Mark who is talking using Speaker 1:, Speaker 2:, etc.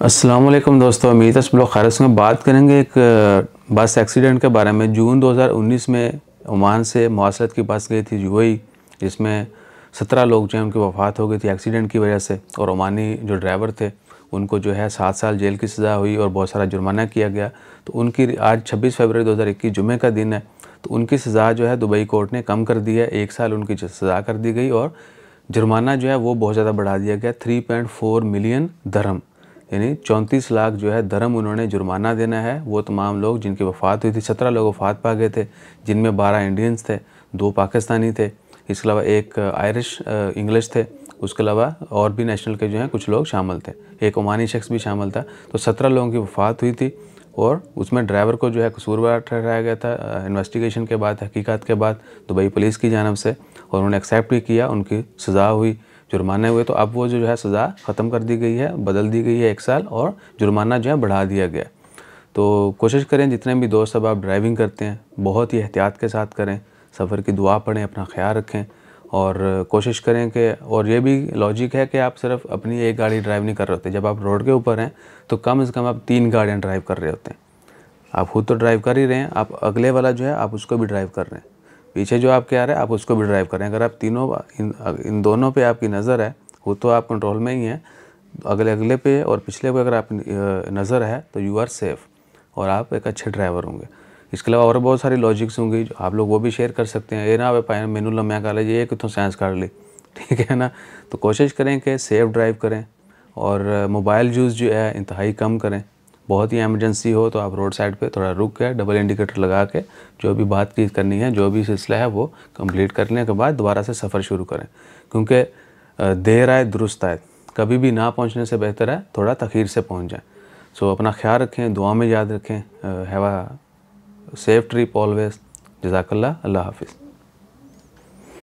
Speaker 1: असलम दोस्तों अमीर तस ब्लॉग में बात करेंगे एक बस एक्सीडेंट के बारे में जून 2019 में ओमान से मवासलत की बस गई थी यूएई जिसमें 17 लोग जो हैं उनकी वफात हो गई थी एक्सीडेंट की वजह से और ओमानी जो ड्राइवर थे उनको जो है सात साल जेल की सज़ा हुई और बहुत सारा जुर्माना किया गया तो उनकी आज छब्बीस फरवरी 2021 जुमे का दिन है तो उनकी सज़ा जो है दुबई कोर्ट ने कम कर दी है एक साल उनकी सज़ा कर दी गई और जुर्माना जो है वो बहुत ज़्यादा बढ़ा दिया गया थ्री मिलियन धर्म यानी चौंतीस लाख जो है धर्म उन्होंने जुर्माना देना है वो तमाम लोग जिनकी वफात हुई थी सत्रह लोग वफात पा गए थे जिनमें बारह इंडियंस थे दो पाकिस्तानी थे इसके अलावा एक आयरिश इंग्लिश थे उसके अलावा और भी नेशनल के जो हैं कुछ लोग शामिल थे एक ओमानी शख्स भी शामिल था तो सत्रह लोगों की वफात हुई थी और उसमें ड्राइवर को जो है कसूरवार ठहराया गया था इन्वेस्टिगेशन के बाद हकीकत के बाद दुबई पुलिस की जानब से और उन्होंने एक्सेप्ट भी किया उनकी सज़ा हुई जुर्माने हुए तो अब वो जो है सज़ा ख़त्म कर दी गई है बदल दी गई है एक साल और जुर्माना जो है बढ़ा दिया गया तो कोशिश करें जितने भी दोस्त अब आप ड्राइविंग करते हैं बहुत ही एहतियात के साथ करें सफ़र की दुआ पढ़ें अपना ख्याल रखें और कोशिश करें कि और ये भी लॉजिक है कि आप सिर्फ अपनी एक गाड़ी ड्राइव नहीं कर रहे होते जब आप रोड के ऊपर हैं तो कम से कम आप तीन गाड़ियाँ ड्राइव कर रहे होते हैं आप खुद तो ड्राइव कर ही रहे हैं आप अगले वाला जो है आप उसको भी ड्राइव कर रहे हैं पीछे जो आपके आ रहा है आप उसको भी ड्राइव करें अगर आप तीनों इन, इन दोनों पे आपकी नज़र है वो तो आप कंट्रोल में ही हैं अगले अगले पे और पिछले पे अगर आप नज़र है तो यू आर सेफ़ और आप एक अच्छे ड्राइवर होंगे इसके अलावा और बहुत सारी लॉजिक्स होंगी आप लोग वो भी शेयर कर सकते हैं ये ना आप पाए मेनू लम्या कर लीजिए ये कितों साइंस काट ली ठीक है ना तो कोशिश करें कि सेफ ड्राइव करें और मोबाइल यूज़ जो है इंतहाई कम करें बहुत ही एमरजेंसी हो तो आप रोड साइड पे थोड़ा रुक के डबल इंडिकेटर लगा के जो भी बात की करनी है जो भी सिलसिला है वो कंप्लीट करने के बाद दोबारा से सफ़र शुरू करें क्योंकि देर आए दुरुस्त आए कभी भी ना पहुँचने से बेहतर है थोड़ा तखीर से पहुँच जाएँ सो अपना ख्याल रखें दुआ में याद रखें हैवा सेफ ट्रिप ऑलवेज जजाकल्ला अल्लाह हाफिज़